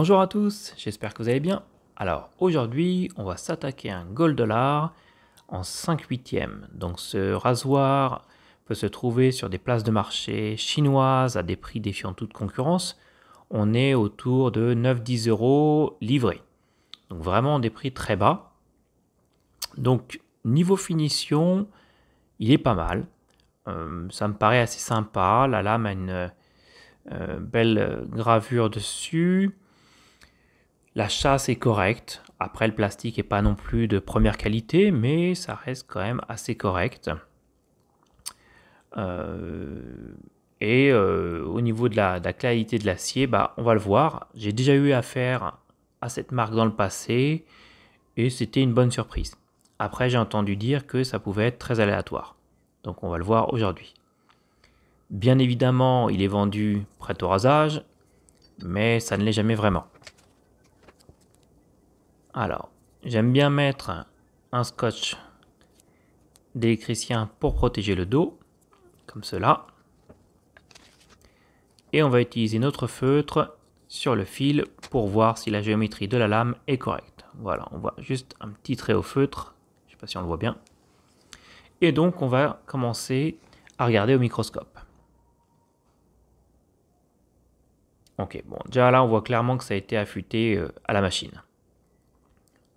Bonjour à tous, j'espère que vous allez bien. Alors aujourd'hui, on va s'attaquer à un gold dollar en 5 huitièmes. Donc ce rasoir peut se trouver sur des places de marché chinoises à des prix défiant toute concurrence. On est autour de 9-10 euros livrés. Donc vraiment des prix très bas. Donc niveau finition, il est pas mal. Euh, ça me paraît assez sympa. La lame a une euh, belle gravure dessus. La chasse est correcte. Après, le plastique n'est pas non plus de première qualité, mais ça reste quand même assez correct. Euh, et euh, au niveau de la, qualité de l'acier, bah, on va le voir. J'ai déjà eu affaire à cette marque dans le passé et c'était une bonne surprise. Après, j'ai entendu dire que ça pouvait être très aléatoire. Donc, on va le voir aujourd'hui. Bien évidemment, il est vendu prêt au rasage, mais ça ne l'est jamais vraiment. Alors, j'aime bien mettre un scotch d'électricien pour protéger le dos, comme cela. Et on va utiliser notre feutre sur le fil pour voir si la géométrie de la lame est correcte. Voilà, on voit juste un petit trait au feutre, je ne sais pas si on le voit bien. Et donc on va commencer à regarder au microscope. Ok, bon, déjà là on voit clairement que ça a été affûté euh, à la machine.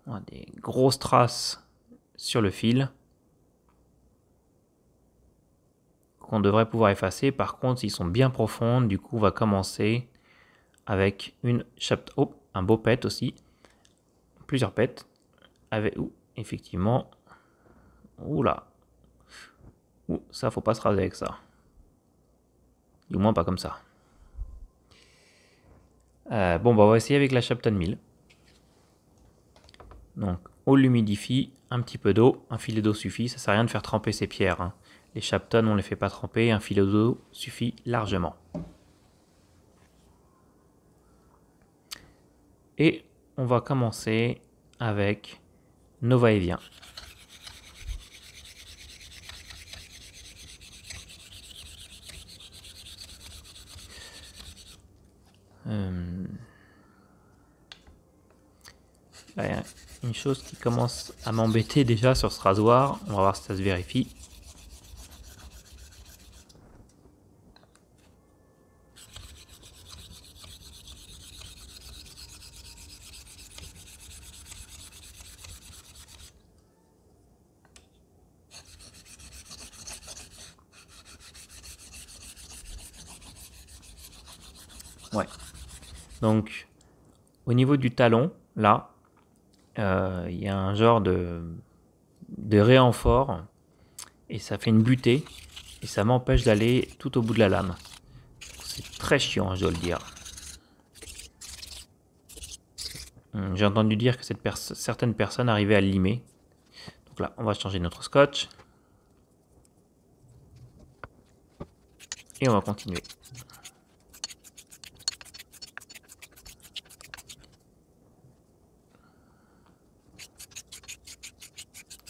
Hein, des grosses traces sur le fil qu'on devrait pouvoir effacer. Par contre, s'ils sont bien profondes, du coup, on va commencer avec une chape oh, un beau pet aussi, plusieurs pets avec effectivement oula. Ouh, ça faut pas se raser avec ça. Du moins pas comme ça. Euh, bon, bah, on va essayer avec la de 1000. Donc on l'humidifie, un petit peu d'eau, un filet d'eau suffit, ça sert à rien de faire tremper ces pierres. Hein. Les chaptons, on ne les fait pas tremper, un filet d'eau suffit largement. Et on va commencer avec Nova et euh, hein une chose qui commence à m'embêter déjà sur ce rasoir. On va voir si ça se vérifie. Ouais. Donc, au niveau du talon, là, euh, il y a un genre de, de réenfort et ça fait une butée et ça m'empêche d'aller tout au bout de la lame. C'est très chiant, je dois le dire. Hum, j'ai entendu dire que certaines personnes arrivaient à limer. Donc là, on va changer notre scotch. Et on va continuer.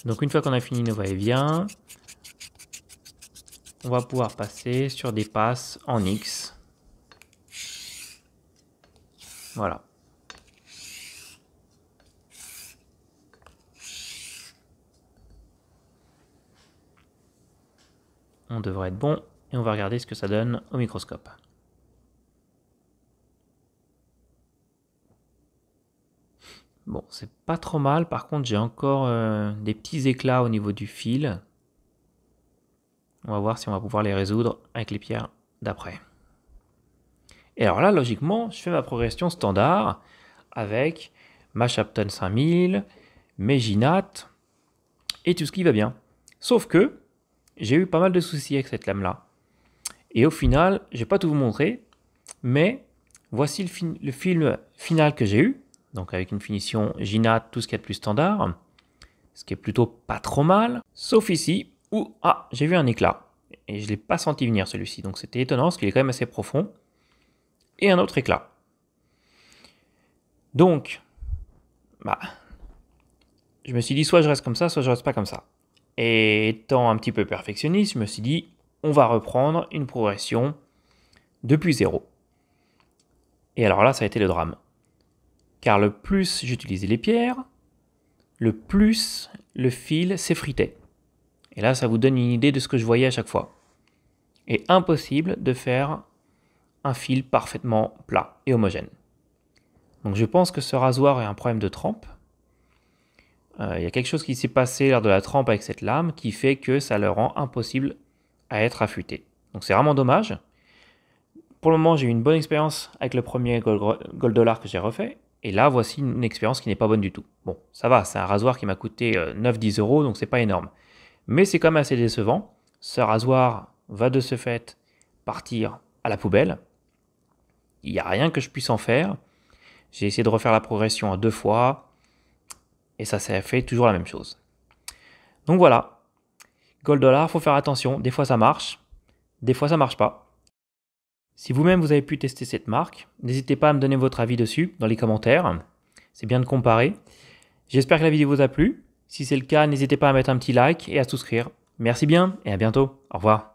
Donc une fois qu'on a fini nos va-et-vient, on va pouvoir passer sur des passes en X. Voilà. On devrait être bon et on va regarder ce que ça donne au microscope. Bon, c'est pas trop mal. Par contre, j'ai encore euh, des petits éclats au niveau du fil. On va voir si on va pouvoir les résoudre avec les pierres d'après. Et alors là, logiquement, je fais ma progression standard avec ma Chapton 5000, mes Ginat et tout ce qui va bien. Sauf que j'ai eu pas mal de soucis avec cette lame-là. Et au final, je vais pas tout vous montrer, mais voici le film final que j'ai eu donc avec une finition Gina, tout ce qui est a de plus standard, ce qui est plutôt pas trop mal, sauf ici où, ah, j'ai vu un éclat, et je ne l'ai pas senti venir celui-ci, donc c'était étonnant parce qu'il est quand même assez profond, et un autre éclat. Donc, bah, je me suis dit, soit je reste comme ça, soit je reste pas comme ça. Et étant un petit peu perfectionniste, je me suis dit, on va reprendre une progression depuis zéro. Et alors là, ça a été le drame car le plus j'utilisais les pierres, le plus le fil s'effritait. Et là, ça vous donne une idée de ce que je voyais à chaque fois. Et impossible de faire un fil parfaitement plat et homogène. Donc je pense que ce rasoir est un problème de trempe. Euh, il y a quelque chose qui s'est passé lors de la trempe avec cette lame qui fait que ça le rend impossible à être affûté. Donc c'est vraiment dommage. Pour le moment, j'ai eu une bonne expérience avec le premier Gold Dollar que j'ai refait et là, voici une expérience qui n'est pas bonne du tout. Bon, ça va, c'est un rasoir qui m'a coûté 9-10 euh, euros, donc c'est pas énorme. Mais c'est quand même assez décevant. Ce rasoir va de ce fait partir à la poubelle. Il n'y a rien que je puisse en faire. J'ai essayé de refaire la progression à deux fois. Et ça, s'est fait toujours la même chose. Donc voilà. Gold dollar, faut faire attention. Des fois ça marche, des fois ça marche pas. Si vous-même vous avez pu tester cette marque, n'hésitez pas à me donner votre avis dessus dans les commentaires. C'est bien de comparer. J'espère que la vidéo vous a plu. Si c'est le cas, n'hésitez pas à mettre un petit like et à souscrire. Merci bien et à bientôt. Au revoir.